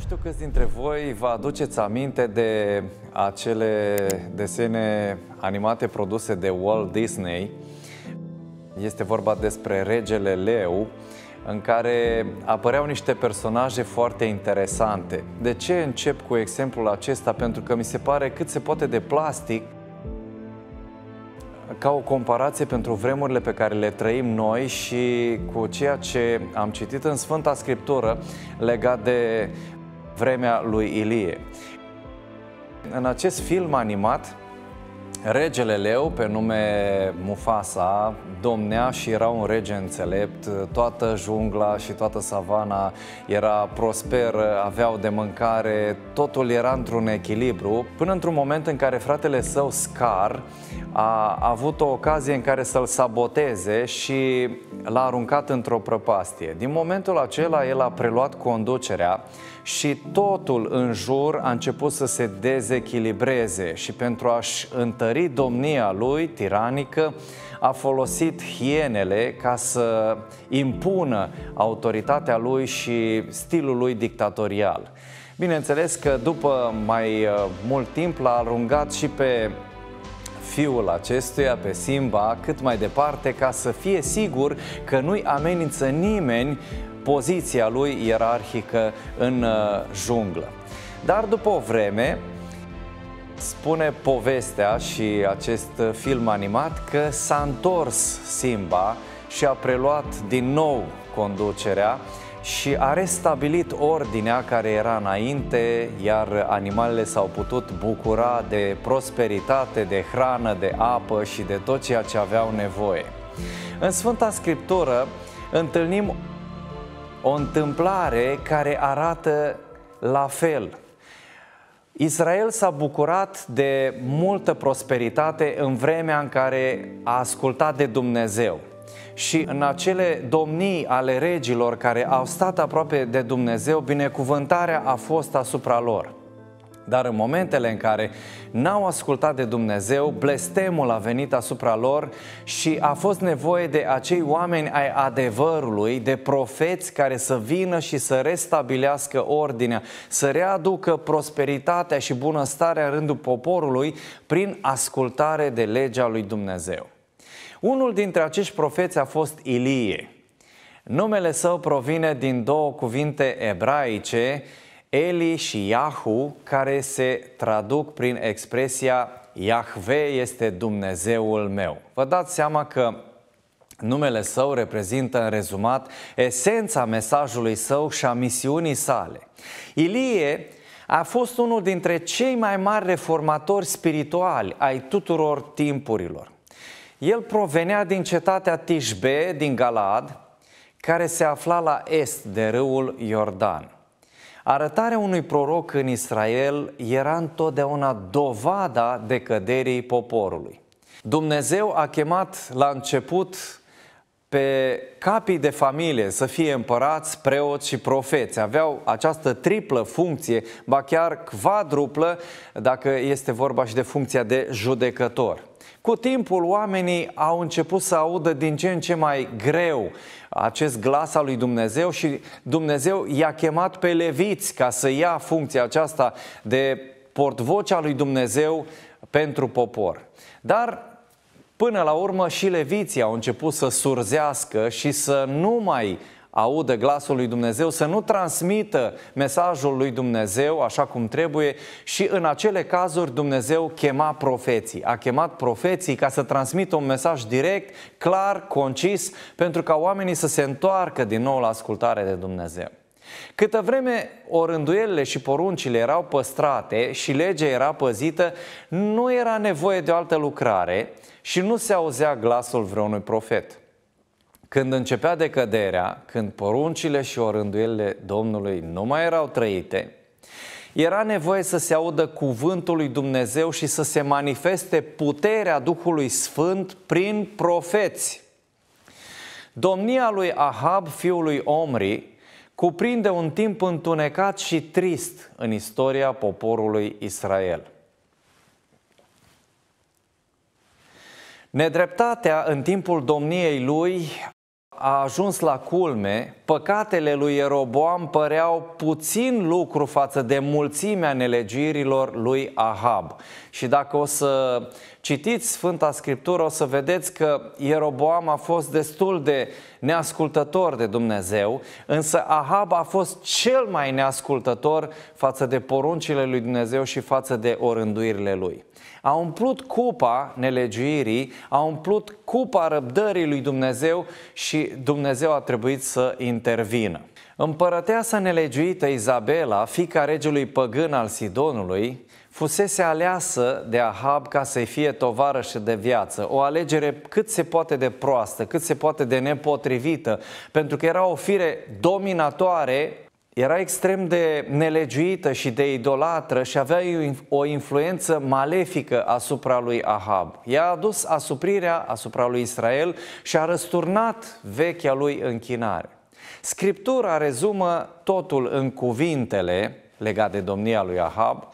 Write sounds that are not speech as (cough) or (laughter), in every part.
știu câți dintre voi vă aduceți aminte de acele desene animate produse de Walt Disney. Este vorba despre Regele Leu, în care apăreau niște personaje foarte interesante. De ce încep cu exemplul acesta? Pentru că mi se pare cât se poate de plastic ca o comparație pentru vremurile pe care le trăim noi și cu ceea ce am citit în Sfânta Scriptură legat de vremea lui Ilie. În acest film animat, regele leu, pe nume Mufasa, domnea și era un rege înțelept, toată jungla și toată savana era prosperă, aveau de mâncare, totul era într-un echilibru, până într-un moment în care fratele său Scar a avut o ocazie în care să-l saboteze și l-a aruncat într-o prăpastie. Din momentul acela el a preluat conducerea și totul în jur a început să se dezechilibreze și pentru a-și întări domnia lui tiranică a folosit hienele ca să impună autoritatea lui și stilul lui dictatorial. Bineînțeles că după mai uh, mult timp l-a alungat și pe fiul acestuia, pe Simba, cât mai departe ca să fie sigur că nu-i amenință nimeni poziția lui ierarhică în uh, junglă. Dar după o vreme, spune povestea și acest uh, film animat că s-a întors Simba și a preluat din nou conducerea și a restabilit ordinea care era înainte, iar animalele s-au putut bucura de prosperitate, de hrană, de apă și de tot ceea ce aveau nevoie. În Sfânta Scriptură întâlnim o întâmplare care arată la fel. Israel s-a bucurat de multă prosperitate în vremea în care a ascultat de Dumnezeu. Și în acele domnii ale regilor care au stat aproape de Dumnezeu, binecuvântarea a fost asupra lor. Dar în momentele în care n-au ascultat de Dumnezeu, blestemul a venit asupra lor și a fost nevoie de acei oameni ai adevărului, de profeți care să vină și să restabilească ordinea, să readucă prosperitatea și bunăstarea în rândul poporului prin ascultare de legea lui Dumnezeu. Unul dintre acești profeți a fost Ilie. Numele său provine din două cuvinte ebraice, Eli și Yahu, care se traduc prin expresia Iahve este Dumnezeul meu. Vă dați seama că numele său reprezintă în rezumat esența mesajului său și a misiunii sale. Ilie a fost unul dintre cei mai mari reformatori spirituali ai tuturor timpurilor. El provenea din cetatea Tishbe din Galad, care se afla la est de râul Iordan. Arătarea unui proroc în Israel era întotdeauna dovada decăderii poporului. Dumnezeu a chemat la început pe capii de familie să fie împărați, preoți și profeți. Aveau această triplă funcție, ba chiar quadruplă, dacă este vorba și de funcția de judecător. Cu timpul, oamenii au început să audă din ce în ce mai greu acest glas al lui Dumnezeu și Dumnezeu i-a chemat pe leviți ca să ia funcția aceasta de portvocea lui Dumnezeu pentru popor. Dar Până la urmă și leviții au început să surzească și să nu mai audă glasul lui Dumnezeu, să nu transmită mesajul lui Dumnezeu așa cum trebuie și în acele cazuri Dumnezeu chema profeții. A chemat profeții ca să transmită un mesaj direct, clar, concis, pentru ca oamenii să se întoarcă din nou la ascultare de Dumnezeu. Câtă vreme orânduielile și poruncile erau păstrate și legea era păzită, nu era nevoie de o altă lucrare și nu se auzea glasul vreunui profet. Când începea decăderea, când poruncile și orânduielile Domnului nu mai erau trăite, era nevoie să se audă cuvântul lui Dumnezeu și să se manifeste puterea Duhului Sfânt prin profeți. Domnia lui Ahab, fiul lui Omri, cuprinde un timp întunecat și trist în istoria poporului Israel. Nedreptatea în timpul domniei lui a ajuns la culme, păcatele lui Ieroboam păreau puțin lucru față de mulțimea nelegirilor lui Ahab și dacă o să citiți Sfânta Scriptură, o să vedeți că Ieroboam a fost destul de neascultător de Dumnezeu, însă Ahab a fost cel mai neascultător față de poruncile lui Dumnezeu și față de orânduirile lui. A umplut cupa nelegiuirii, a umplut cupa răbdării lui Dumnezeu și Dumnezeu a trebuit să intervină. Împărăteasa nelegiuită Izabela, fica regelui păgân al Sidonului, fusese aleasă de Ahab ca să-i fie tovarășă de viață. O alegere cât se poate de proastă, cât se poate de nepotrivită, pentru că era o fire dominatoare era extrem de nelegiuită și de idolatră și avea o influență malefică asupra lui Ahab. Ea a adus asuprirea asupra lui Israel și a răsturnat vechea lui închinare. Scriptura rezumă totul în cuvintele legate de domnia lui Ahab,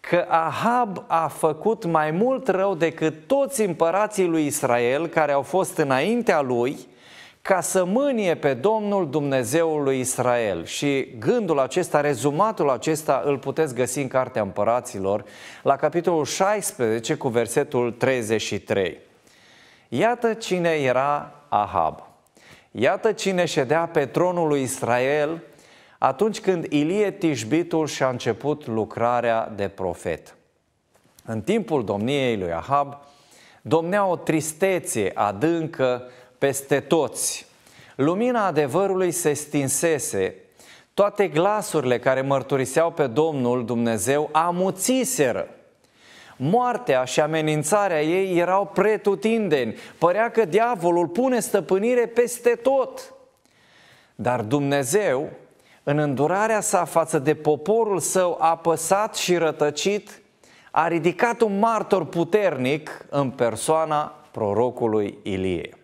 că Ahab a făcut mai mult rău decât toți împărații lui Israel care au fost înaintea lui ca să mânie pe Domnul Dumnezeul lui Israel. Și gândul acesta, rezumatul acesta îl puteți găsi în Cartea Împăraților la capitolul 16 cu versetul 33. Iată cine era Ahab. Iată cine ședea pe tronul lui Israel atunci când Ilie Tișbitul și-a început lucrarea de profet. În timpul domniei lui Ahab, domnea o tristețe adâncă peste toți. Lumina adevărului se stinsese, toate glasurile care mărturiseau pe Domnul Dumnezeu amuțiseră. Moartea și amenințarea ei erau pretutindeni, părea că diavolul pune stăpânire peste tot. Dar Dumnezeu în îndurarea sa față de poporul său apăsat și rătăcit, a ridicat un martor puternic în persoana prorocului Ilie.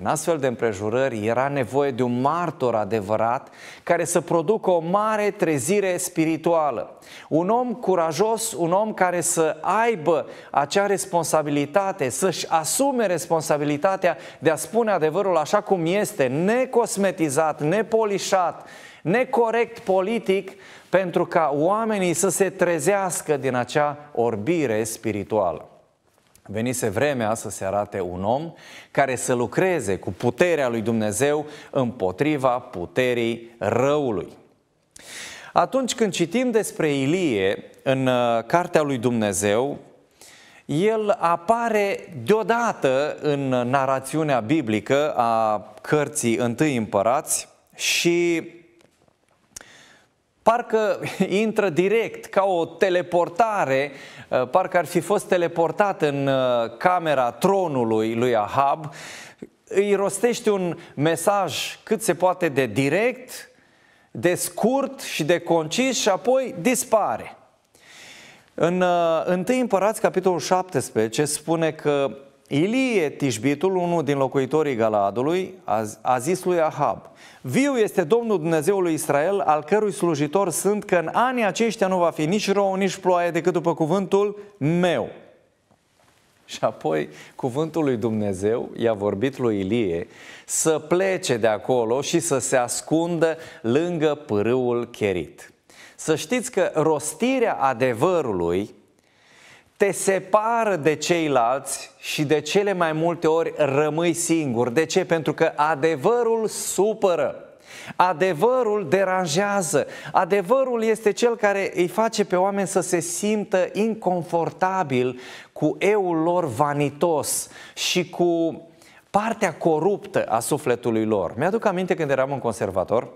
În astfel de împrejurări era nevoie de un martor adevărat care să producă o mare trezire spirituală. Un om curajos, un om care să aibă acea responsabilitate, să-și asume responsabilitatea de a spune adevărul așa cum este, necosmetizat, nepolișat, necorect politic, pentru ca oamenii să se trezească din acea orbire spirituală. Venise vremea să se arate un om care să lucreze cu puterea lui Dumnezeu împotriva puterii răului. Atunci când citim despre Ilie în uh, Cartea lui Dumnezeu, el apare deodată în narațiunea biblică a cărții Întâi Împărați și parcă (laughs) intră direct, ca o teleportare, uh, parcă ar fi fost teleportat în uh, camera tronului lui Ahab, îi rostește un mesaj cât se poate de direct, de scurt și de concis și apoi dispare. În 1 uh, Împărați, capitolul 17, spune că Ilie Tișbitul, unul din locuitorii Galaadului, a zis lui Ahab, Viu este Domnul Dumnezeului Israel, al cărui slujitor sunt că în anii aceștia nu va fi nici rouă, nici ploaie decât după cuvântul meu. Și apoi cuvântul lui Dumnezeu i-a vorbit lui Ilie să plece de acolo și să se ascundă lângă pârâul Cherit. Să știți că rostirea adevărului te separă de ceilalți și de cele mai multe ori rămâi singur. De ce? Pentru că adevărul supără. Adevărul deranjează. Adevărul este cel care îi face pe oameni să se simtă inconfortabil cu eul lor vanitos și cu partea coruptă a sufletului lor. Mi-aduc aminte când eram un conservator,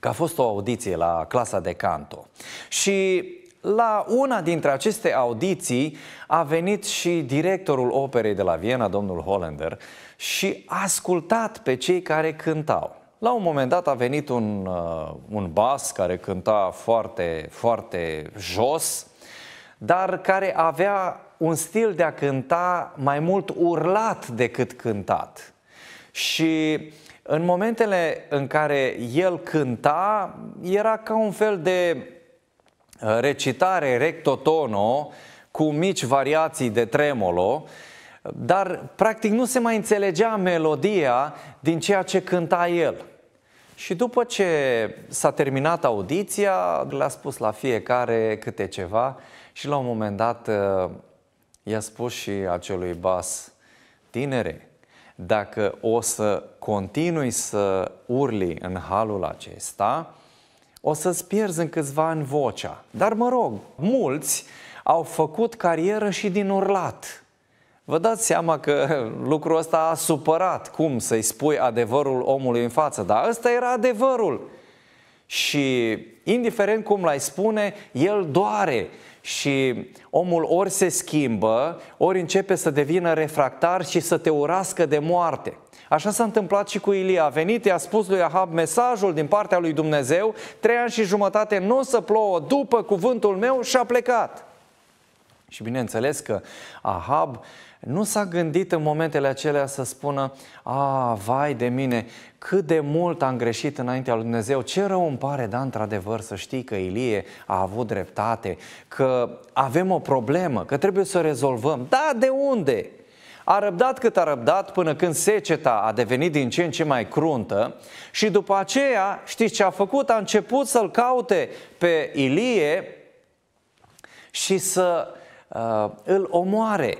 că a fost o audiție la clasa de canto. Și la una dintre aceste audiții a venit și directorul operei de la Viena, domnul Hollander, și a ascultat pe cei care cântau. La un moment dat a venit un, uh, un bas care cânta foarte, foarte jos, dar care avea un stil de a cânta mai mult urlat decât cântat. Și în momentele în care el cânta, era ca un fel de Uh, recitare recto tono cu mici variații de tremolo, dar practic nu se mai înțelegea melodia din ceea ce cânta el. Și după ce s-a terminat audiția, le-a spus la fiecare câte ceva și la un moment dat uh, i-a spus și acelui bas, tinere, dacă o să continui să urli în halul acesta, o să-ți pierzi în câțiva ani vocea. Dar mă rog, mulți au făcut carieră și din urlat. Vă dați seama că lucrul ăsta a supărat cum să-i spui adevărul omului în față, dar ăsta era adevărul. Și indiferent cum l-ai spune, el doare și omul ori se schimbă, ori începe să devină refractar și să te urască de moarte. Așa s-a întâmplat și cu Ilie. A venit, i-a spus lui Ahab mesajul din partea lui Dumnezeu, trei ani și jumătate nu o să plouă după cuvântul meu și a plecat. Și bineînțeles că Ahab nu s-a gândit în momentele acelea să spună A, vai de mine, cât de mult am greșit înaintea lui Dumnezeu, ce rău îmi pare, da, într-adevăr, să știi că Ilie a avut dreptate, că avem o problemă, că trebuie să o rezolvăm. Da, de unde? A răbdat cât a răbdat până când seceta a devenit din ce în ce mai cruntă și după aceea, știți ce a făcut? A început să-l caute pe Ilie și să uh, îl omoare.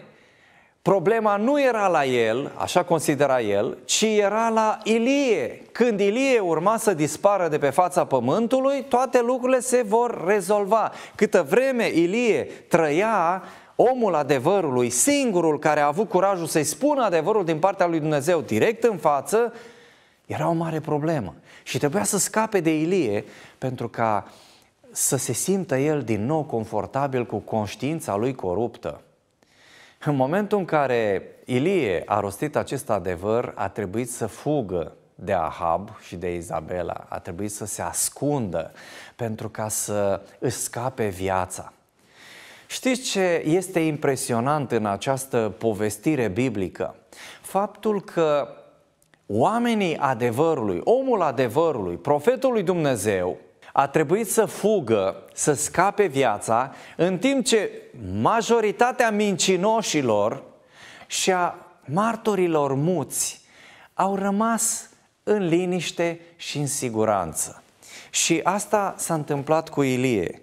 Problema nu era la el, așa considera el, ci era la Ilie. Când Ilie urma să dispară de pe fața pământului, toate lucrurile se vor rezolva. Câtă vreme Ilie trăia omul adevărului, singurul care a avut curajul să-i spună adevărul din partea lui Dumnezeu direct în față, era o mare problemă. Și trebuia să scape de Ilie pentru ca să se simtă el din nou confortabil cu conștiința lui coruptă. În momentul în care Ilie a rostit acest adevăr, a trebuit să fugă de Ahab și de Izabela, a trebuit să se ascundă pentru ca să își scape viața. Știți ce este impresionant în această povestire biblică? Faptul că oamenii adevărului, omul adevărului, profetul lui Dumnezeu, a trebuit să fugă, să scape viața, în timp ce majoritatea mincinoșilor și a martorilor muți au rămas în liniște și în siguranță. Și asta s-a întâmplat cu Ilie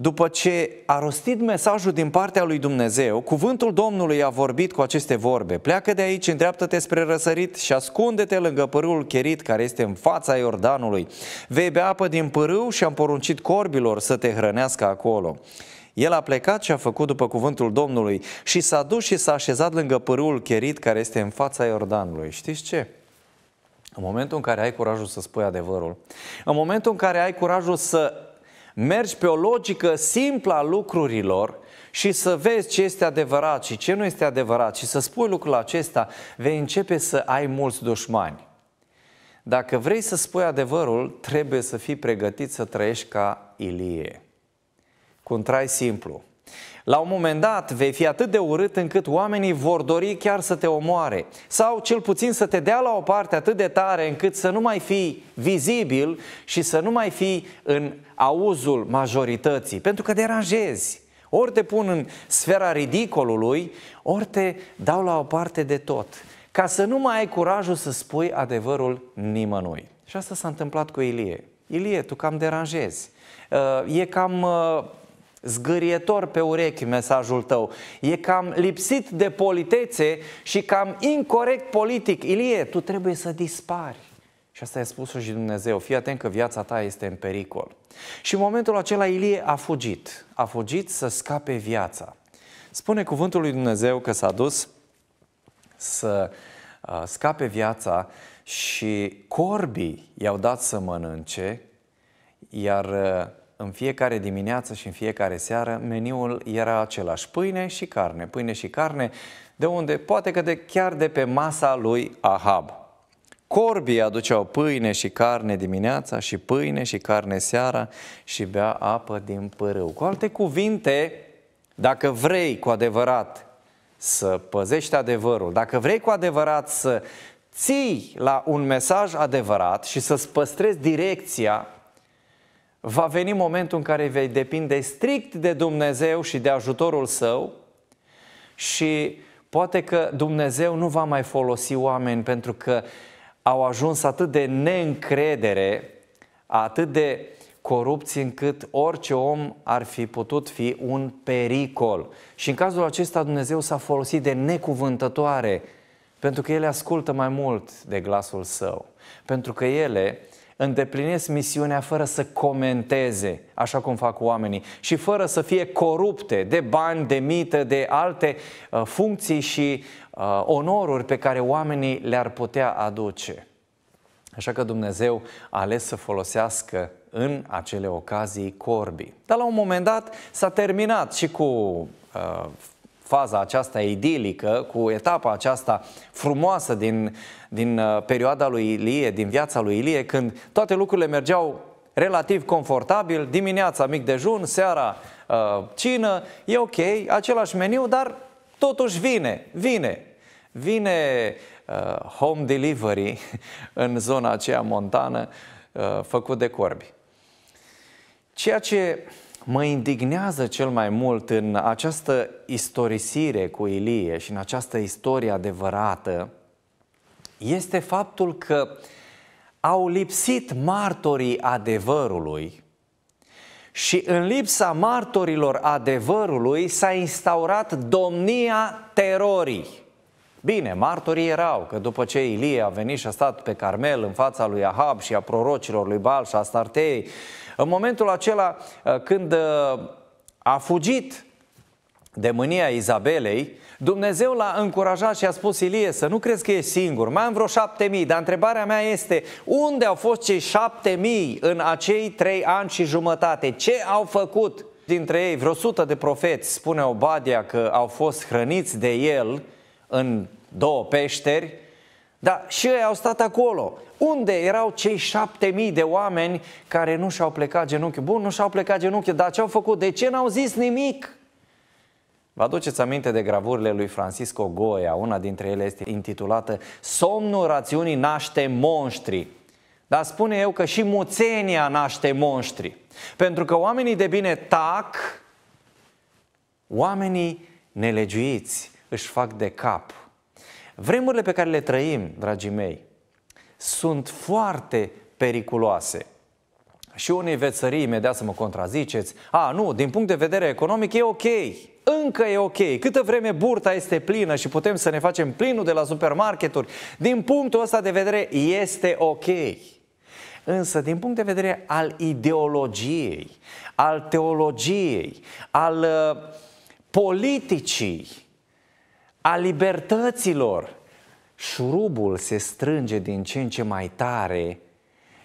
după ce a rostit mesajul din partea lui Dumnezeu, cuvântul Domnului a vorbit cu aceste vorbe. Pleacă de aici, îndreaptă-te spre răsărit și ascunde-te lângă părul Cherit care este în fața Iordanului. Vei bea apă din părâu și am poruncit corbilor să te hrănească acolo. El a plecat și a făcut după cuvântul Domnului și s-a dus și s-a așezat lângă părul Cherit care este în fața Iordanului. Știți ce? În momentul în care ai curajul să spui adevărul, în momentul în care ai curajul să mergi pe o logică simplă a lucrurilor și să vezi ce este adevărat și ce nu este adevărat și să spui lucrul acesta, vei începe să ai mulți dușmani. Dacă vrei să spui adevărul, trebuie să fii pregătit să trăiești ca Ilie. Cu un trai simplu, la un moment dat vei fi atât de urât încât oamenii vor dori chiar să te omoare sau cel puțin să te dea la o parte atât de tare încât să nu mai fii vizibil și să nu mai fii în auzul majorității, pentru că deranjezi. Ori te pun în sfera ridicolului, ori te dau la o parte de tot, ca să nu mai ai curajul să spui adevărul nimănui. Și asta s-a întâmplat cu Ilie. Ilie, tu cam deranjezi. Uh, e cam uh, zgârietor pe urechi mesajul tău. E cam lipsit de politețe și cam incorrect politic. Ilie, tu trebuie să dispari. Și asta e spus și Dumnezeu. Fii atent că viața ta este în pericol. Și în momentul acela Ilie a fugit. A fugit să scape viața. Spune cuvântul lui Dumnezeu că s-a dus să scape viața și corbii i-au dat să mănânce, iar în fiecare dimineață și în fiecare seară meniul era același, pâine și carne, pâine și carne, de unde? Poate că de, chiar de pe masa lui Ahab. Corbii aduceau pâine și carne dimineața și pâine și carne seara și bea apă din pârâu. Cu alte cuvinte, dacă vrei cu adevărat să păzești adevărul, dacă vrei cu adevărat să ții la un mesaj adevărat și să-ți păstrezi direcția va veni momentul în care vei depinde strict de Dumnezeu și de ajutorul său și poate că Dumnezeu nu va mai folosi oameni pentru că au ajuns atât de neîncredere, atât de corupți încât orice om ar fi putut fi un pericol. Și în cazul acesta Dumnezeu s-a folosit de necuvântătoare, pentru că ele ascultă mai mult de glasul său, pentru că ele îndeplinesc misiunea fără să comenteze, așa cum fac oamenii, și fără să fie corupte de bani, de mită, de alte uh, funcții și uh, onoruri pe care oamenii le-ar putea aduce. Așa că Dumnezeu a ales să folosească în acele ocazii corbii. Dar la un moment dat s-a terminat și cu uh, faza aceasta idilică, cu etapa aceasta frumoasă din, din uh, perioada lui Ilie, din viața lui Ilie, când toate lucrurile mergeau relativ confortabil, dimineața mic dejun, seara uh, cină, e ok, același meniu, dar totuși vine, vine. Vine uh, home delivery (laughs) în zona aceea montană uh, făcut de corbi. Ceea ce Mă indignează cel mai mult în această istorisire cu Ilie și în această istorie adevărată este faptul că au lipsit martorii adevărului și în lipsa martorilor adevărului s-a instaurat domnia terorii. Bine, martorii erau că după ce Ilie a venit și a stat pe Carmel în fața lui Ahab și a prorocilor lui Bal și a Startei, în momentul acela uh, când uh, a fugit de mânia Izabelei, Dumnezeu l-a încurajat și a spus Ilie să nu crezi că e singur, mai am vreo șapte mii, dar întrebarea mea este unde au fost cei șapte mii în acei trei ani și jumătate? Ce au făcut? Dintre ei, vreo sută de profeți, spune Obadia, că au fost hrăniți de el, în două peșteri, dar și ei au stat acolo. Unde erau cei șapte mii de oameni care nu și-au plecat genunchiul? Bun, nu și-au plecat genunchiul, dar ce au făcut? De ce n-au zis nimic? Vă aduceți aminte de gravurile lui Francisco Goya, una dintre ele este intitulată Somnul rațiunii naște monștri. Dar spune eu că și muțenia naște monștri. Pentru că oamenii de bine tac, oamenii nelegiuiți, își fac de cap. Vremurile pe care le trăim, dragii mei, sunt foarte periculoase. Și unii veți sări imediat să mă contraziceți. A, nu, din punct de vedere economic e ok. Încă e ok. Câtă vreme burta este plină și putem să ne facem plinul de la supermarketuri, din punctul ăsta de vedere este ok. Însă, din punct de vedere al ideologiei, al teologiei, al uh, politicii, a libertăților. Șurubul se strânge din ce în ce mai tare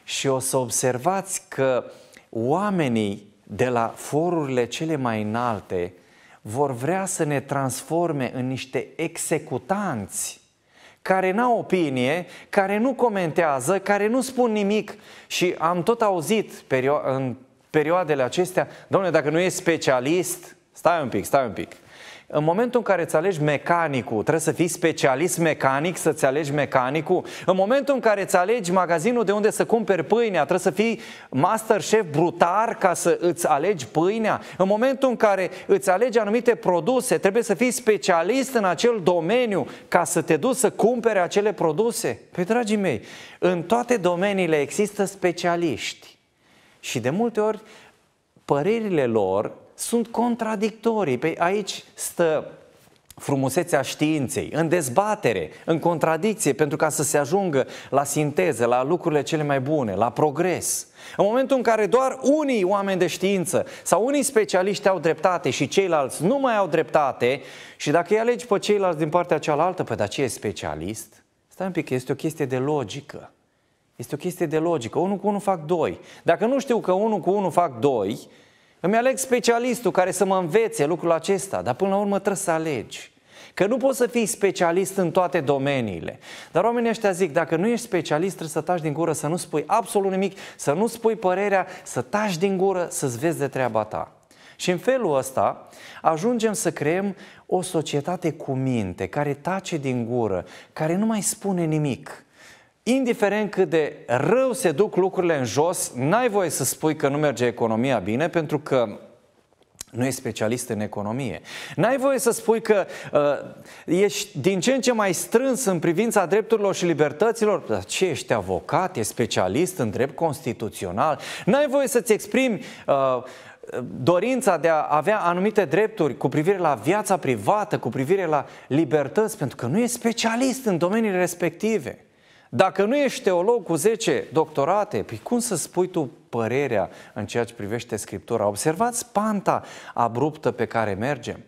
și o să observați că oamenii de la forurile cele mai înalte vor vrea să ne transforme în niște executanți care n-au opinie, care nu comentează, care nu spun nimic. Și am tot auzit perio- în perioadele acestea, domnule, dacă nu ești specialist, stai un pic, stai un pic. În momentul în care îți alegi mecanicul, trebuie să fii specialist mecanic să-ți alegi mecanicul. În momentul în care îți alegi magazinul de unde să cumperi pâinea, trebuie să fii master chef brutar ca să îți alegi pâinea. În momentul în care îți alegi anumite produse, trebuie să fii specialist în acel domeniu ca să te duci să cumpere acele produse. Păi, dragii mei, în toate domeniile există specialiști. Și de multe ori părerile lor sunt contradictorii. Pe păi aici stă frumusețea științei, în dezbatere, în contradicție, pentru ca să se ajungă la sinteză, la lucrurile cele mai bune, la progres. În momentul în care doar unii oameni de știință sau unii specialiști au dreptate și ceilalți nu mai au dreptate și dacă îi alegi pe ceilalți din partea cealaltă, pe păi, dar ce e specialist? Stai un pic, este o chestie de logică. Este o chestie de logică. Unul cu unul fac doi. Dacă nu știu că unul cu unul fac doi, îmi aleg specialistul care să mă învețe lucrul acesta, dar până la urmă trebuie să alegi. Că nu poți să fii specialist în toate domeniile. Dar oamenii ăștia zic, dacă nu ești specialist, trebuie să taci din gură, să nu spui absolut nimic, să nu spui părerea, să taci din gură, să-ți vezi de treaba ta. Și în felul ăsta ajungem să creăm o societate cu minte, care tace din gură, care nu mai spune nimic indiferent cât de rău se duc lucrurile în jos, n-ai voie să spui că nu merge economia bine, pentru că nu e specialist în economie. N-ai voie să spui că uh, ești din ce în ce mai strâns în privința drepturilor și libertăților. Dar ce ești avocat, ești specialist în drept constituțional? N-ai voie să-ți exprimi uh, dorința de a avea anumite drepturi cu privire la viața privată, cu privire la libertăți, pentru că nu e specialist în domeniile respective. Dacă nu ești teolog cu 10 doctorate, păi cum să spui tu părerea în ceea ce privește Scriptura? Observați panta abruptă pe care mergem.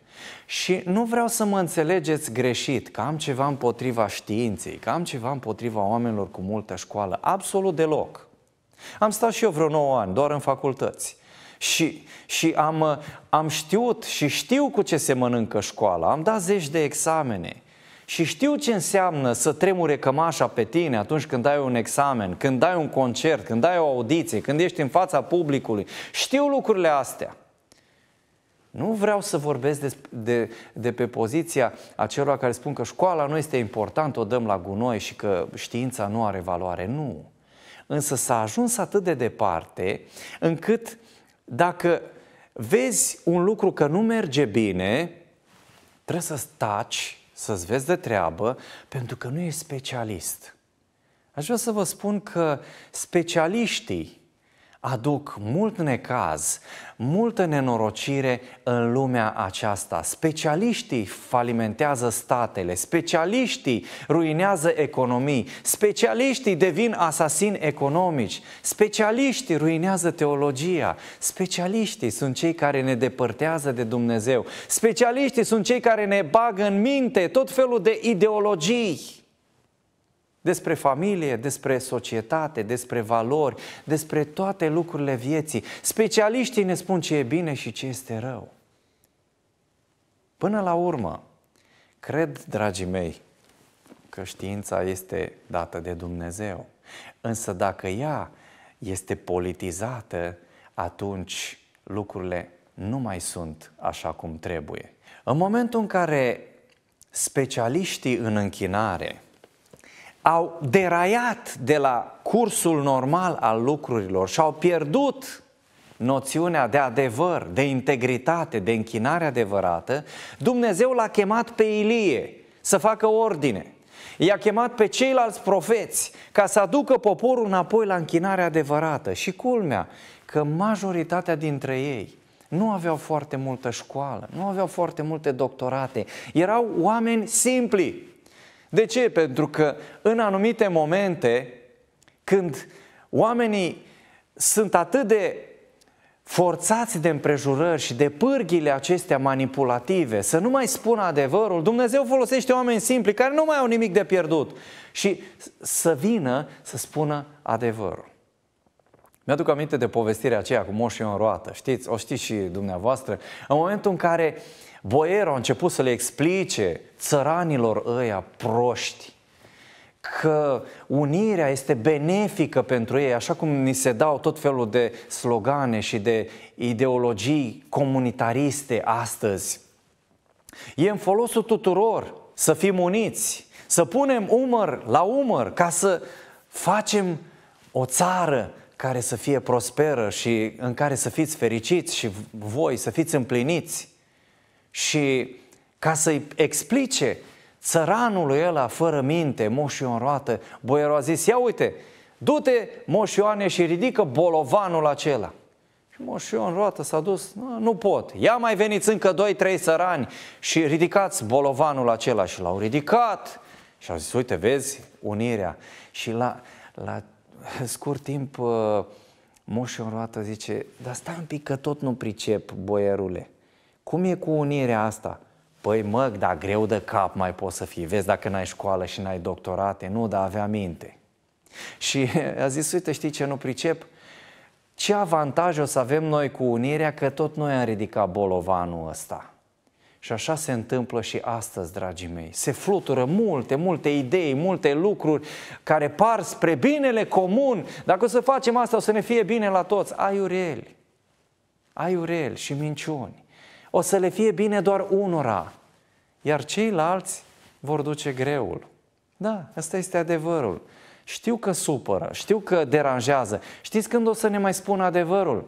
Și nu vreau să mă înțelegeți greșit, că am ceva împotriva științei, că am ceva împotriva oamenilor cu multă școală. Absolut deloc. Am stat și eu vreo 9 ani, doar în facultăți. Și, și am, am știut și știu cu ce se mănâncă școala. Am dat zeci de examene. Și știu ce înseamnă să tremure cămașa pe tine atunci când ai un examen, când ai un concert, când ai o audiție, când ești în fața publicului. Știu lucrurile astea. Nu vreau să vorbesc de, de, de pe poziția acelor care spun că școala nu este importantă, o dăm la gunoi și că știința nu are valoare. Nu. Însă s-a ajuns atât de departe încât dacă vezi un lucru că nu merge bine, trebuie să taci să-ți vezi de treabă pentru că nu e specialist. Aș vrea să vă spun că specialiștii aduc mult necaz, multă nenorocire în lumea aceasta. Specialiștii falimentează statele, specialiștii ruinează economii, specialiștii devin asasini economici, specialiștii ruinează teologia, specialiștii sunt cei care ne depărtează de Dumnezeu, specialiștii sunt cei care ne bagă în minte tot felul de ideologii despre familie, despre societate, despre valori, despre toate lucrurile vieții. Specialiștii ne spun ce e bine și ce este rău. Până la urmă, cred, dragii mei, că știința este dată de Dumnezeu. Însă dacă ea este politizată, atunci lucrurile nu mai sunt așa cum trebuie. În momentul în care specialiștii în închinare au deraiat de la cursul normal al lucrurilor și au pierdut noțiunea de adevăr, de integritate, de închinare adevărată, Dumnezeu l-a chemat pe Ilie să facă ordine. I-a chemat pe ceilalți profeți ca să aducă poporul înapoi la închinarea adevărată. Și culmea că majoritatea dintre ei nu aveau foarte multă școală, nu aveau foarte multe doctorate, erau oameni simpli, de ce? Pentru că în anumite momente, când oamenii sunt atât de forțați de împrejurări și de pârghile acestea manipulative, să nu mai spună adevărul, Dumnezeu folosește oameni simpli care nu mai au nimic de pierdut și să vină să spună adevărul. Mi-aduc aminte de povestirea aceea cu moșii în roată, știți, o știți și dumneavoastră, în momentul în care uh, Boiero a început să le explice țăranilor ăia proști că unirea este benefică pentru ei, așa cum ni se dau tot felul de slogane și de ideologii comunitariste astăzi. E în folosul tuturor să fim uniți, să punem umăr la umăr ca să facem o țară care să fie prosperă și în care să fiți fericiți și voi să fiți împliniți. Și ca să-i explice țăranului ăla fără minte, moșul în roată, boierul a zis, ia uite, du-te moșioane și ridică bolovanul acela. Și moșul în roată s-a dus, nu, nu pot, ia mai veniți încă doi, trei țărani și ridicați bolovanul acela. Și l-au ridicat și au zis, uite, vezi, unirea. Și la, la scurt timp uh, moșul în roată zice, dar stai un pic că tot nu pricep, boierule. Cum e cu unirea asta? Păi mă, da, greu de cap mai poți să fii. Vezi dacă n-ai școală și n-ai doctorate. Nu, dar avea minte. Și (laughs) a zis, uite, știi ce nu pricep? Ce avantaj o să avem noi cu unirea că tot noi am ridicat bolovanul ăsta. Și așa se întâmplă și astăzi, dragii mei. Se flutură multe, multe idei, multe lucruri care par spre binele comun. Dacă o să facem asta, o să ne fie bine la toți. Ai ureli. Ai ureli și minciuni o să le fie bine doar unora, iar ceilalți vor duce greul. Da, asta este adevărul. Știu că supără, știu că deranjează. Știți când o să ne mai spună adevărul?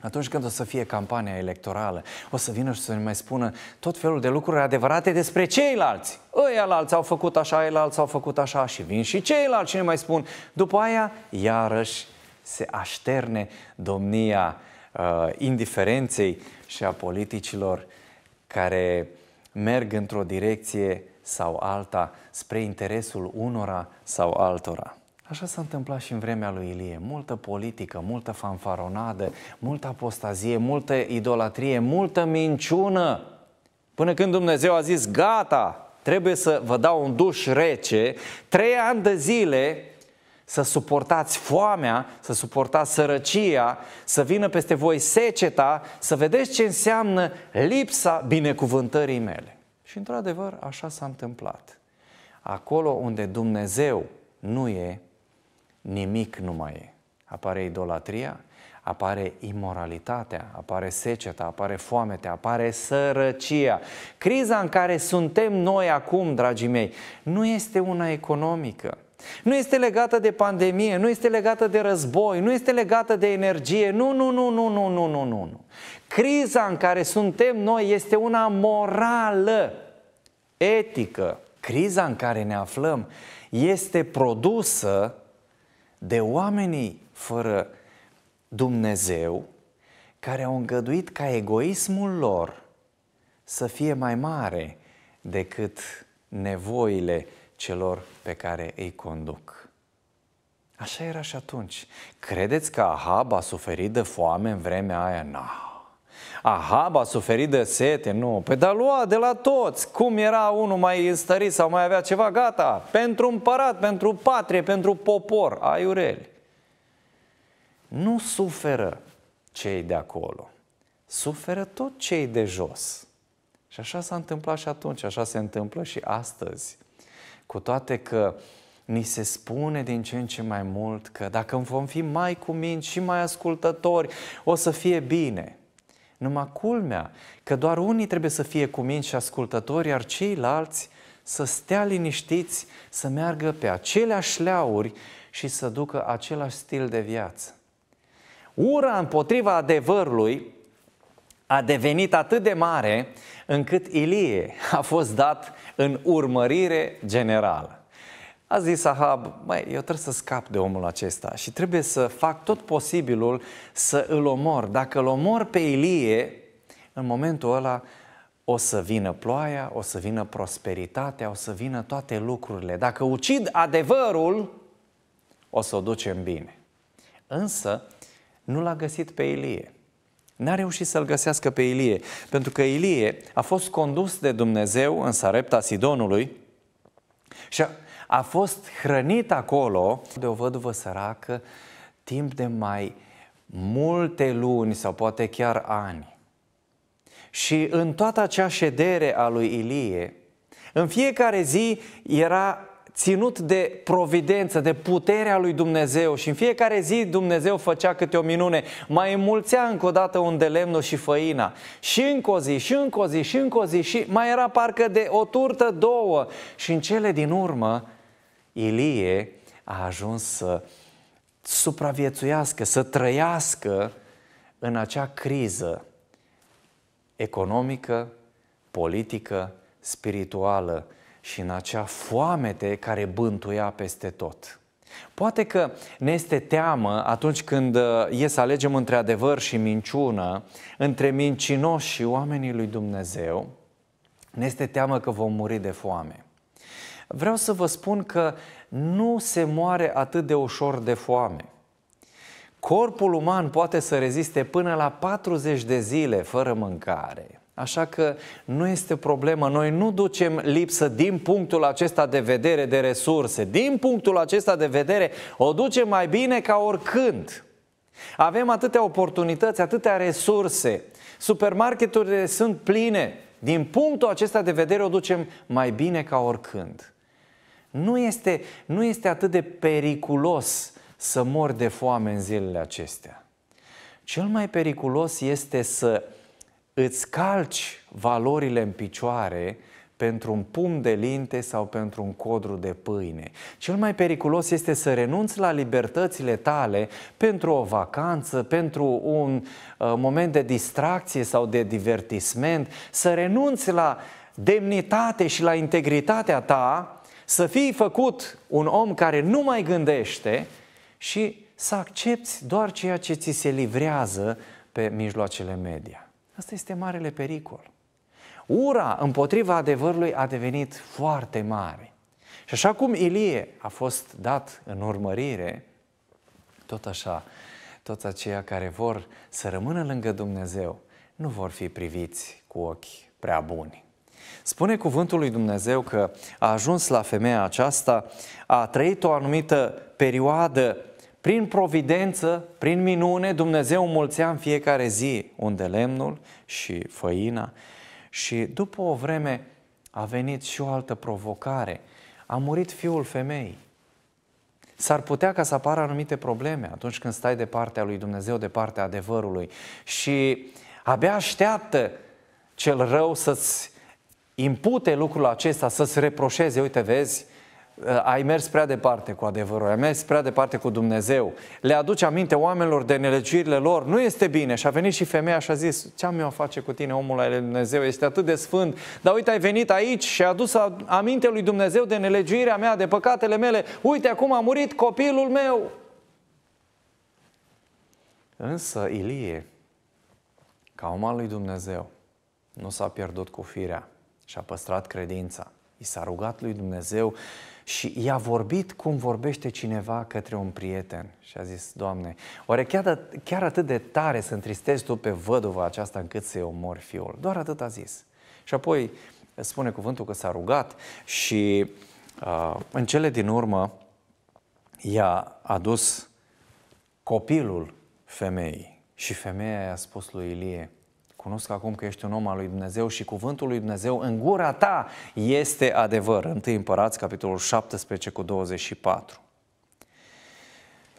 Atunci când o să fie campania electorală, o să vină și să ne mai spună tot felul de lucruri adevărate despre ceilalți. Ăia la alți au făcut așa, ei alți au făcut așa și vin și ceilalți și ne mai spun. După aia, iarăși se așterne domnia uh, indiferenței și a politicilor care merg într-o direcție sau alta spre interesul unora sau altora. Așa s-a întâmplat și în vremea lui Ilie. Multă politică, multă fanfaronadă, multă apostazie, multă idolatrie, multă minciună. Până când Dumnezeu a zis, gata, trebuie să vă dau un duș rece, trei ani de zile să suportați foamea, să suportați sărăcia, să vină peste voi seceta, să vedeți ce înseamnă lipsa binecuvântării mele. Și într-adevăr, așa s-a întâmplat. Acolo unde Dumnezeu nu e, nimic nu mai e. Apare idolatria, apare imoralitatea, apare seceta, apare foamete, apare sărăcia. Criza în care suntem noi acum, dragii mei, nu este una economică. Nu este legată de pandemie, nu este legată de război, nu este legată de energie. Nu, nu, nu, nu, nu, nu, nu, nu. Criza în care suntem noi este una morală, etică. Criza în care ne aflăm este produsă de oamenii fără Dumnezeu care au îngăduit ca egoismul lor să fie mai mare decât nevoile celor pe care îi conduc. Așa era și atunci. Credeți că Ahab a suferit de foame în vremea aia? Nu. Ahab a suferit de sete, nu. Păi dar lua de la toți. Cum era unul mai înstărit sau mai avea ceva, gata. Pentru împărat, pentru patrie, pentru popor, aiureli. Nu suferă cei de acolo. Suferă tot cei de jos. Și așa s-a întâmplat și atunci, așa se întâmplă și astăzi cu toate că ni se spune din ce în ce mai mult că dacă vom fi mai cuminți și mai ascultători, o să fie bine. Numai culmea că doar unii trebuie să fie cuminți și ascultători, iar ceilalți să stea liniștiți, să meargă pe aceleași leauri și să ducă același stil de viață. Ura împotriva adevărului a devenit atât de mare încât Ilie a fost dat în urmărire generală. A zis Ahab, mai, eu trebuie să scap de omul acesta și trebuie să fac tot posibilul să îl omor. Dacă îl omor pe Ilie, în momentul ăla o să vină ploaia, o să vină prosperitatea, o să vină toate lucrurile. Dacă ucid adevărul, o să o ducem bine. Însă, nu l-a găsit pe Ilie. N-a reușit să-l găsească pe Ilie, pentru că Ilie a fost condus de Dumnezeu în Sarepta Sidonului și a, a fost hrănit acolo de o văduvă săracă timp de mai multe luni sau poate chiar ani. Și în toată acea ședere a lui Ilie, în fiecare zi era ținut de providență, de puterea lui Dumnezeu și în fiecare zi Dumnezeu făcea câte o minune, mai înmulțea încă o dată un de lemn și făina și încă o zi, și încă o zi, și încă o zi și mai era parcă de o turtă două și în cele din urmă Ilie a ajuns să supraviețuiască, să trăiască în acea criză economică, politică, spirituală, și în acea foamete care bântuia peste tot. Poate că ne este teamă atunci când uh, e să alegem între adevăr și minciună, între mincinoși și oamenii lui Dumnezeu, ne este teamă că vom muri de foame. Vreau să vă spun că nu se moare atât de ușor de foame. Corpul uman poate să reziste până la 40 de zile fără mâncare, Așa că nu este problemă, noi nu ducem lipsă din punctul acesta de vedere de resurse, din punctul acesta de vedere o ducem mai bine ca oricând. Avem atâtea oportunități, atâtea resurse, supermarketurile sunt pline, din punctul acesta de vedere o ducem mai bine ca oricând. Nu este, nu este atât de periculos să mor de foame în zilele acestea. Cel mai periculos este să îți calci valorile în picioare pentru un pumn de linte sau pentru un codru de pâine. Cel mai periculos este să renunți la libertățile tale pentru o vacanță, pentru un uh, moment de distracție sau de divertisment, să renunți la demnitate și la integritatea ta, să fii făcut un om care nu mai gândește și să accepti doar ceea ce ți se livrează pe mijloacele media. Asta este marele pericol. Ura împotriva adevărului a devenit foarte mare. Și așa cum Ilie a fost dat în urmărire, tot așa, toți aceia care vor să rămână lângă Dumnezeu nu vor fi priviți cu ochi prea buni. Spune cuvântul lui Dumnezeu că a ajuns la femeia aceasta, a trăit o anumită perioadă prin providență, prin minune, Dumnezeu mulțea în fiecare zi unde lemnul și făina. Și după o vreme a venit și o altă provocare. A murit fiul femeii. S-ar putea ca să apară anumite probleme atunci când stai de partea lui Dumnezeu, de partea adevărului și abia așteaptă cel rău să-ți impute lucrul acesta, să-ți reproșeze, uite vezi, Uh, ai mers prea departe cu adevărul, ai mers prea departe cu Dumnezeu. Le aduce aminte oamenilor de nelegiurile lor, nu este bine. Și a venit și femeia și a zis, ce am eu a face cu tine, omul al Dumnezeu, este atât de sfânt. Dar uite, ai venit aici și ai adus aminte lui Dumnezeu de nelegiuirea mea, de păcatele mele. Uite, acum a murit copilul meu. Însă Ilie, ca om al lui Dumnezeu, nu s-a pierdut cu firea și a păstrat credința. I s-a rugat lui Dumnezeu și i-a vorbit cum vorbește cineva către un prieten și a zis, Doamne, oare chiar, chiar atât de tare să întristezi Tu pe văduva aceasta încât să-i omori fiul? Doar atât a zis. Și apoi spune cuvântul că s-a rugat și uh, în cele din urmă i-a adus copilul femeii și femeia i-a spus lui Ilie, Cunosc acum că ești un om al lui Dumnezeu și cuvântul lui Dumnezeu în gura ta este adevăr. 1 Împărați, capitolul 17 cu 24.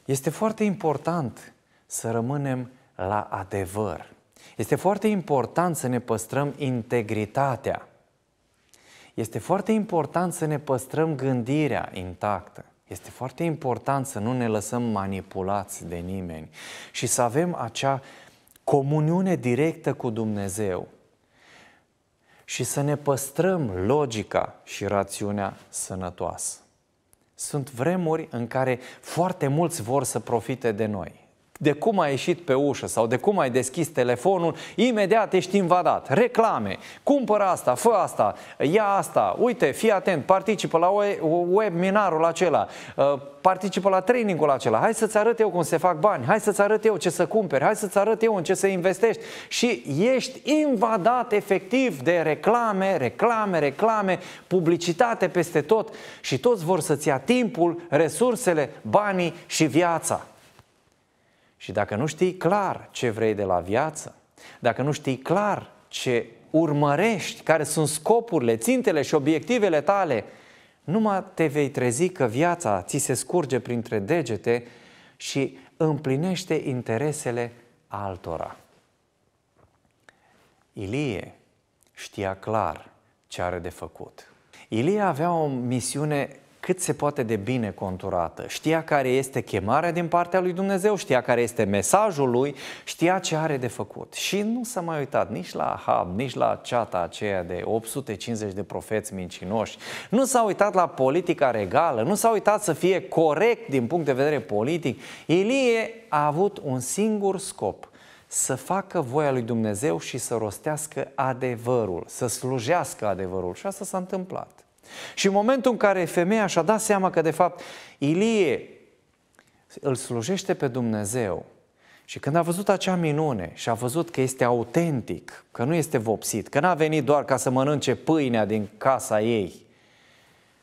Este foarte important să rămânem la adevăr. Este foarte important să ne păstrăm integritatea. Este foarte important să ne păstrăm gândirea intactă. Este foarte important să nu ne lăsăm manipulați de nimeni și să avem acea comuniune directă cu Dumnezeu și să ne păstrăm logica și rațiunea sănătoasă. Sunt vremuri în care foarte mulți vor să profite de noi de cum ai ieșit pe ușă sau de cum ai deschis telefonul, imediat ești invadat. Reclame, cumpără asta, fă asta, ia asta, uite, fii atent, participă la webinarul acela, uh, participă la trainingul acela, hai să-ți arăt eu cum se fac bani, hai să-ți arăt eu ce să cumperi, hai să-ți arăt eu în ce să investești și ești invadat efectiv de reclame, reclame, reclame, publicitate peste tot și toți vor să-ți ia timpul, resursele, banii și viața. Și dacă nu știi clar ce vrei de la viață, dacă nu știi clar ce urmărești, care sunt scopurile, țintele și obiectivele tale, numai te vei trezi că viața ți se scurge printre degete și împlinește interesele altora. Ilie știa clar ce are de făcut. Ilie avea o misiune cât se poate de bine conturată. Știa care este chemarea din partea lui Dumnezeu, știa care este mesajul lui, știa ce are de făcut. Și nu s-a mai uitat nici la Ahab, nici la ceata aceea de 850 de profeți mincinoși. Nu s-a uitat la politica regală, nu s-a uitat să fie corect din punct de vedere politic. Ilie a avut un singur scop – să facă voia lui Dumnezeu și să rostească adevărul, să slujească adevărul. Și asta s-a întâmplat. Și în momentul în care femeia și-a dat seama că de fapt Ilie îl slujește pe Dumnezeu și când a văzut acea minune și a văzut că este autentic, că nu este vopsit, că n-a venit doar ca să mănânce pâinea din casa ei,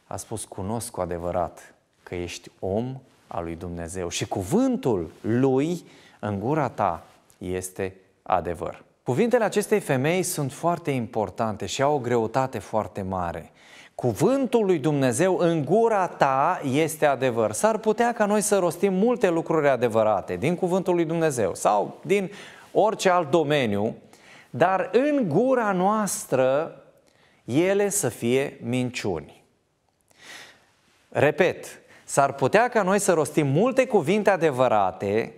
a spus, cunosc cu adevărat că ești om al lui Dumnezeu și cuvântul lui în gura ta este adevăr. Cuvintele acestei femei sunt foarte importante și au o greutate foarte mare. Cuvântul lui Dumnezeu în gura ta este adevăr. S-ar putea ca noi să rostim multe lucruri adevărate din Cuvântul lui Dumnezeu sau din orice alt domeniu, dar în gura noastră ele să fie minciuni. Repet, s-ar putea ca noi să rostim multe cuvinte adevărate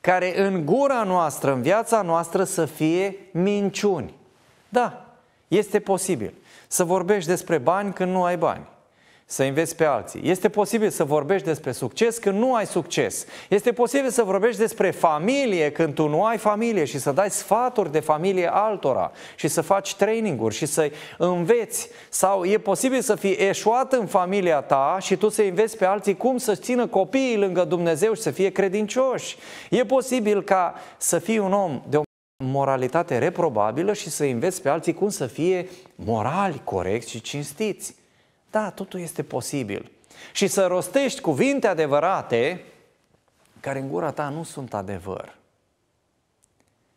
care în gura noastră, în viața noastră să fie minciuni. Da, este posibil să vorbești despre bani când nu ai bani să înveți pe alții. Este posibil să vorbești despre succes când nu ai succes. Este posibil să vorbești despre familie când tu nu ai familie și să dai sfaturi de familie altora și să faci traininguri și să înveți. Sau e posibil să fii eșuat în familia ta și tu să înveți pe alții cum să țină copiii lângă Dumnezeu și să fie credincioși. E posibil ca să fii un om de o moralitate reprobabilă și să înveți pe alții cum să fie morali, corecți și cinstiți. Da, totul este posibil. Și să rostești cuvinte adevărate care în gura ta nu sunt adevăr.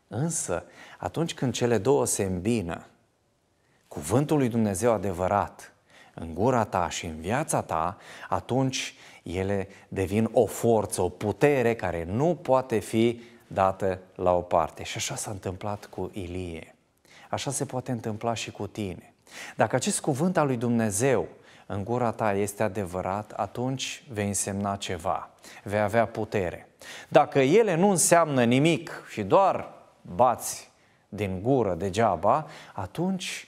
Însă, atunci când cele două se îmbină, cuvântul lui Dumnezeu adevărat în gura ta și în viața ta, atunci ele devin o forță, o putere care nu poate fi dată la o parte. Și așa s-a întâmplat cu Ilie. Așa se poate întâmpla și cu tine. Dacă acest cuvânt al lui Dumnezeu în gura ta este adevărat, atunci vei însemna ceva, vei avea putere. Dacă ele nu înseamnă nimic și doar bați din gură degeaba, atunci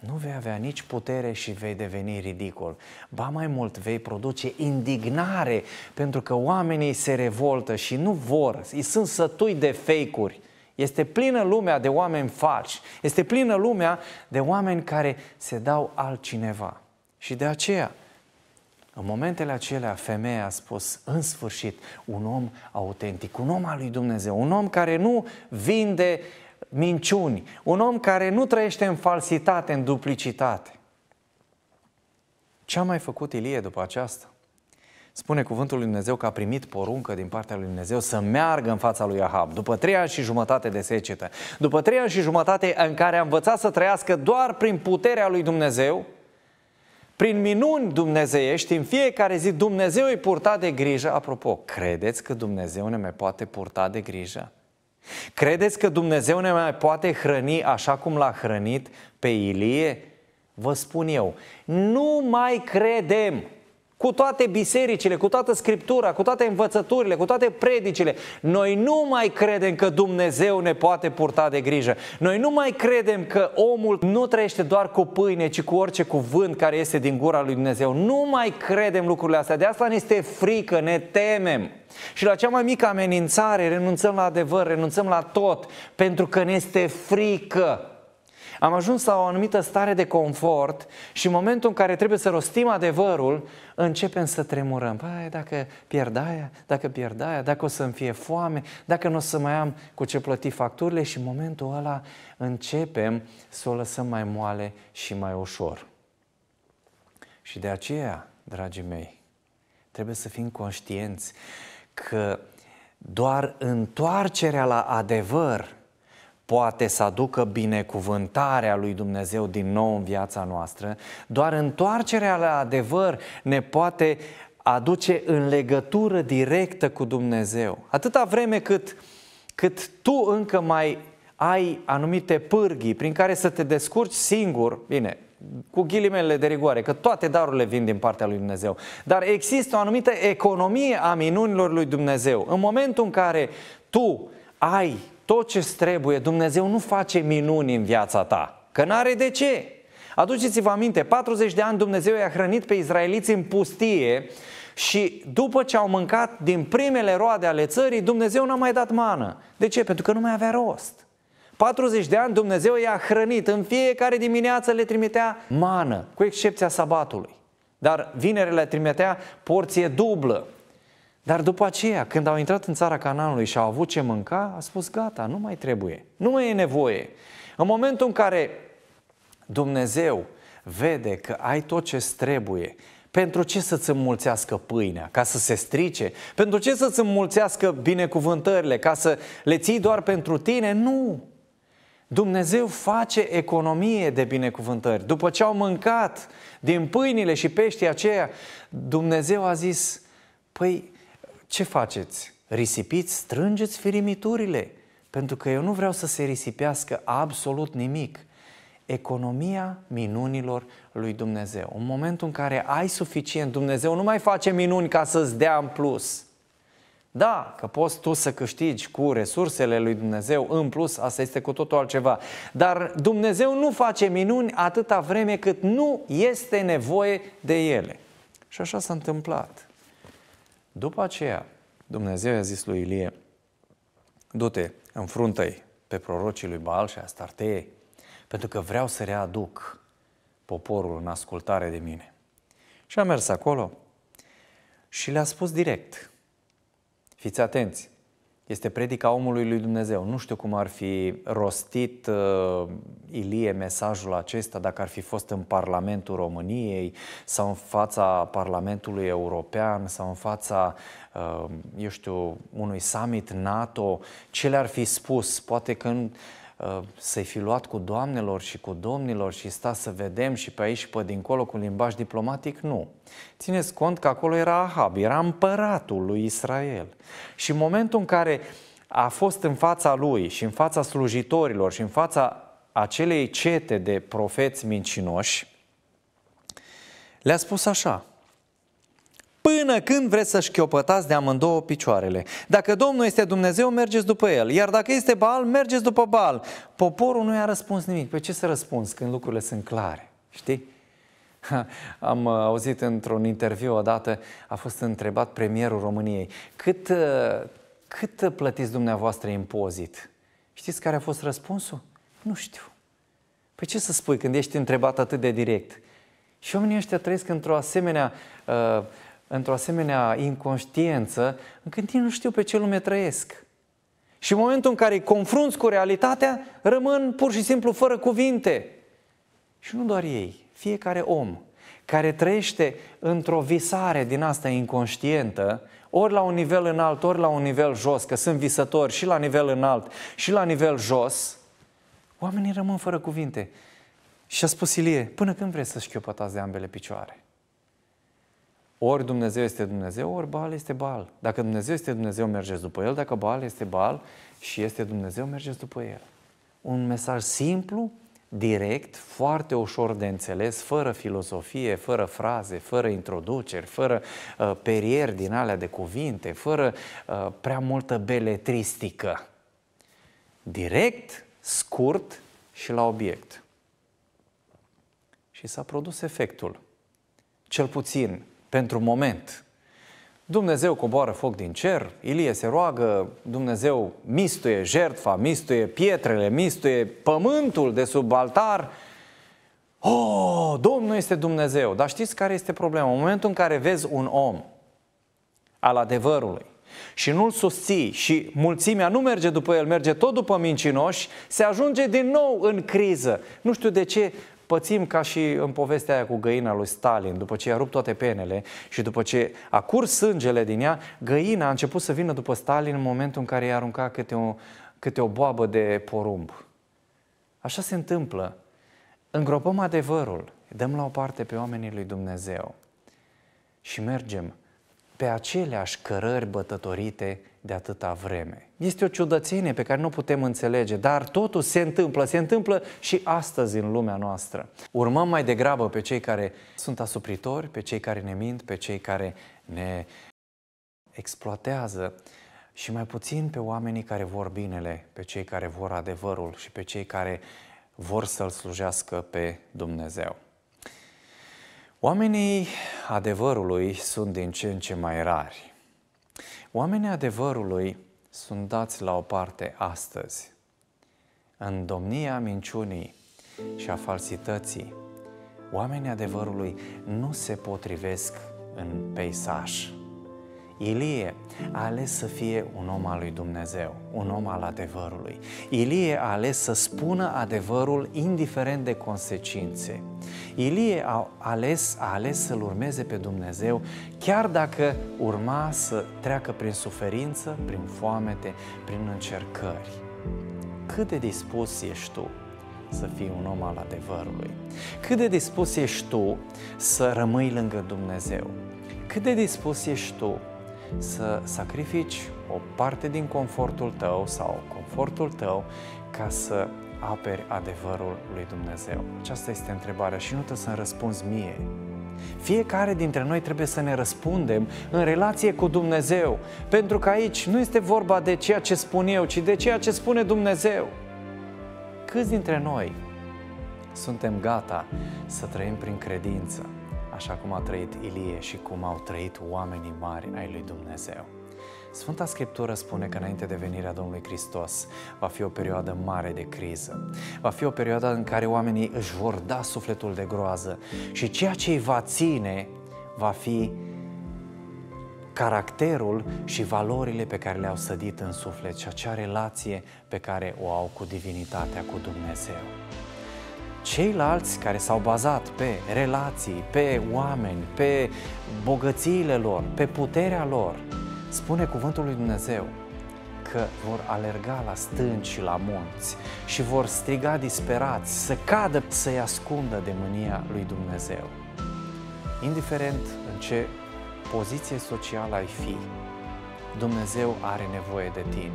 nu vei avea nici putere și vei deveni ridicol. Ba mai mult, vei produce indignare pentru că oamenii se revoltă și nu vor, îi sunt sătui de fake-uri. Este plină lumea de oameni falși, este plină lumea de oameni care se dau altcineva. Și de aceea, în momentele acelea, femeia a spus, în sfârșit, un om autentic, un om al lui Dumnezeu, un om care nu vinde uh, minciuni, un om care nu trăiește în falsitate, în duplicitate. Ce a mai făcut Ilie după aceasta? Spune cuvântul lui Dumnezeu că a primit poruncă din partea lui Dumnezeu să meargă în fața lui Ahab. După trei ani și jumătate de secetă, după trei ani și jumătate în care a învățat să trăiască doar prin puterea lui Dumnezeu, prin minuni dumnezeiești, în fiecare zi Dumnezeu îi purta de grijă. Apropo, credeți că Dumnezeu ne mai poate purta de grijă? Credeți că Dumnezeu ne mai poate hrăni așa cum l-a hrănit pe Ilie? Vă spun eu, nu mai credem! cu toate bisericile, cu toată scriptura, cu toate învățăturile, cu toate predicile. Noi nu mai credem că Dumnezeu ne poate purta de grijă. Noi nu mai credem că omul nu trăiește doar cu pâine, ci cu orice cuvânt care este din gura lui Dumnezeu. Nu mai credem lucrurile astea. De asta ne este frică, ne temem. Și la cea mai mică amenințare renunțăm la adevăr, renunțăm la tot, pentru că ne este frică. Am ajuns la o anumită stare de confort și în momentul în care trebuie să rostim adevărul, începem să tremurăm. Păi, dacă pierd aia, dacă pierd aia, dacă o să-mi fie foame, dacă nu o să mai am cu ce plăti facturile și în momentul ăla începem să o lăsăm mai moale și mai ușor. Și de aceea, dragii mei, trebuie să fim conștienți că doar întoarcerea la adevăr poate să aducă binecuvântarea lui Dumnezeu din nou în viața noastră, doar întoarcerea la adevăr ne poate aduce în legătură directă cu Dumnezeu. Atâta vreme cât, cât tu încă mai ai anumite pârghii prin care să te descurci singur, bine, cu ghilimele de rigoare, că toate darurile vin din partea lui Dumnezeu. Dar există o anumită economie a minunilor lui Dumnezeu. În momentul în care tu ai tot ce trebuie, Dumnezeu nu face minuni în viața ta. Că n-are de ce. Aduceți-vă aminte, 40 de ani Dumnezeu i-a hrănit pe izraeliți în pustie și după ce au mâncat din primele roade ale țării, Dumnezeu n-a mai dat mană. De ce? Pentru că nu mai avea rost. 40 de ani Dumnezeu i-a hrănit. În fiecare dimineață le trimitea mană, cu excepția sabatului. Dar vinerele le trimitea porție dublă. Dar după aceea, când au intrat în țara Canaanului și au avut ce mânca, a spus gata, nu mai trebuie, nu mai e nevoie. În momentul în care Dumnezeu vede că ai tot ce trebuie, pentru ce să-ți înmulțească pâinea? Ca să se strice? Pentru ce să-ți înmulțească binecuvântările? Ca să le ții doar pentru tine? Nu! Dumnezeu face economie de binecuvântări. După ce au mâncat din pâinile și peștii aceia, Dumnezeu a zis, păi ce faceți? Risipiți, strângeți firimiturile, pentru că eu nu vreau să se risipească absolut nimic. Economia minunilor lui Dumnezeu. În momentul în care ai suficient, Dumnezeu nu mai face minuni ca să-ți dea în plus. Da, că poți tu să câștigi cu resursele lui Dumnezeu în plus, asta este cu totul altceva. Dar Dumnezeu nu face minuni atâta vreme cât nu este nevoie de ele. Și așa s-a întâmplat. După aceea, Dumnezeu i-a zis lui Ilie, du-te, înfruntă-i pe prorocii lui Baal și Astartei, pentru că vreau să readuc poporul în ascultare de mine. Și a mers acolo și le-a spus direct, fiți atenți, este predica omului lui Dumnezeu. Nu știu cum ar fi rostit uh, Ilie mesajul acesta, dacă ar fi fost în Parlamentul României sau în fața Parlamentului European sau în fața, uh, eu știu, unui summit NATO. Ce le-ar fi spus? Poate că uh, Uh, să-i fi luat cu doamnelor și cu domnilor și sta să vedem și pe aici și pe dincolo cu limbaj diplomatic, nu. Țineți cont că acolo era Ahab, era împăratul lui Israel. Și în momentul în care a fost în fața lui și în fața slujitorilor și în fața acelei cete de profeți mincinoși, le-a spus așa, până când vreți să șchiopătați de amândouă picioarele. Dacă Domnul este Dumnezeu, mergeți după El. Iar dacă este Baal, mergeți după Baal. Poporul nu i-a răspuns nimic. Pe păi ce să răspunzi când lucrurile sunt clare? Știi? Am uh, auzit într-un interviu odată, a fost întrebat premierul României, cât, uh, cât plătiți dumneavoastră impozit? Știți care a fost răspunsul? Nu știu. Păi ce să spui când ești întrebat atât de direct? Și oamenii ăștia trăiesc într-o asemenea uh, într-o asemenea inconștiență, încât ei nu știu pe ce lume trăiesc. Și în momentul în care îi confrunți cu realitatea, rămân pur și simplu fără cuvinte. Și nu doar ei, fiecare om care trăiește într-o visare din asta inconștientă, ori la un nivel înalt, ori la un nivel jos, că sunt visători și la nivel înalt și la nivel jos, oamenii rămân fără cuvinte. Și a spus Ilie, până când vreți să șchiopătați de ambele picioare? Ori Dumnezeu este Dumnezeu, ori Baal este Baal. Dacă Dumnezeu este Dumnezeu, mergeți după El. Dacă Baal este Baal și este Dumnezeu, mergeți după El. Un mesaj simplu, direct, foarte ușor de înțeles, fără filozofie, fără fraze, fără introduceri, fără uh, perieri din alea de cuvinte, fără uh, prea multă beletristică. Direct, scurt și la obiect. Și s-a produs efectul. Cel puțin pentru moment. Dumnezeu coboară foc din cer, Ilie se roagă, Dumnezeu mistuie jertfa, mistuie pietrele, mistuie pământul de sub altar. Oh, Domnul este Dumnezeu! Dar știți care este problema? În momentul în care vezi un om al adevărului, și nu-l susții și mulțimea nu merge după el, merge tot după mincinoși, se ajunge din nou în criză. Nu știu de ce pățim ca și în povestea aia cu găina lui Stalin, după ce i-a rupt toate penele și după ce a curs sângele din ea, găina a început să vină după Stalin în momentul în care i-a aruncat câte o, câte o boabă de porumb. Așa se întâmplă. Îngropăm adevărul, dăm la o parte pe oamenii lui Dumnezeu și mergem pe aceleași cărări bătătorite de atâta vreme. Este o ciudățenie pe care nu putem înțelege, dar totul se întâmplă, se întâmplă și astăzi în lumea noastră. Urmăm mai degrabă pe cei care sunt asupritori, pe cei care ne mint, pe cei care ne exploatează și mai puțin pe oamenii care vor binele, pe cei care vor adevărul și pe cei care vor să-L slujească pe Dumnezeu. Oamenii adevărului sunt din ce în ce mai rari. Oamenii adevărului sunt dați la o parte astăzi. În domnia minciunii și a falsității, oamenii adevărului nu se potrivesc în peisaj. Ilie a ales să fie un om al lui Dumnezeu, un om al adevărului. Ilie a ales să spună adevărul indiferent de consecințe. Ilie a ales, a ales să-L urmeze pe Dumnezeu chiar dacă urma să treacă prin suferință, prin foamete, prin încercări. Cât de dispus ești tu să fii un om al adevărului? Cât de dispus ești tu să rămâi lângă Dumnezeu? Cât de dispus ești tu să sacrifici o parte din confortul tău sau confortul tău ca să aperi adevărul lui Dumnezeu? Aceasta este întrebarea și nu te să-mi răspunzi mie. Fiecare dintre noi trebuie să ne răspundem în relație cu Dumnezeu, pentru că aici nu este vorba de ceea ce spun eu, ci de ceea ce spune Dumnezeu. Câți dintre noi suntem gata să trăim prin credință? așa cum a trăit Ilie și cum au trăit oamenii mari ai lui Dumnezeu. Sfânta Scriptură spune că înainte de venirea Domnului Hristos va fi o perioadă mare de criză. Va fi o perioadă în care oamenii își vor da sufletul de groază și ceea ce îi va ține va fi caracterul și valorile pe care le-au sădit în suflet și acea relație pe care o au cu divinitatea, cu Dumnezeu ceilalți care s-au bazat pe relații, pe oameni, pe bogățiile lor, pe puterea lor, spune cuvântul lui Dumnezeu că vor alerga la stânci și la munți și vor striga disperați să cadă, să-i ascundă de mânia lui Dumnezeu. Indiferent în ce poziție socială ai fi, Dumnezeu are nevoie de tine,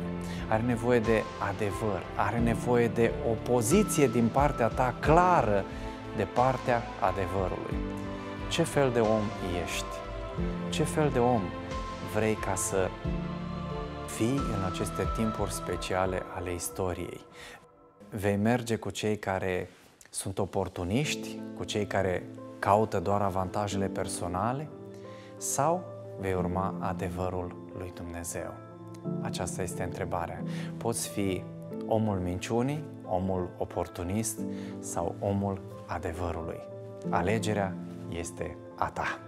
are nevoie de adevăr, are nevoie de o poziție din partea ta clară, de partea adevărului. Ce fel de om ești? Ce fel de om vrei ca să fii în aceste timpuri speciale ale istoriei? Vei merge cu cei care sunt oportuniști, cu cei care caută doar avantajele personale sau vei urma adevărul lui Dumnezeu? Aceasta este întrebarea. Poți fi omul minciunii, omul oportunist sau omul adevărului? Alegerea este a ta.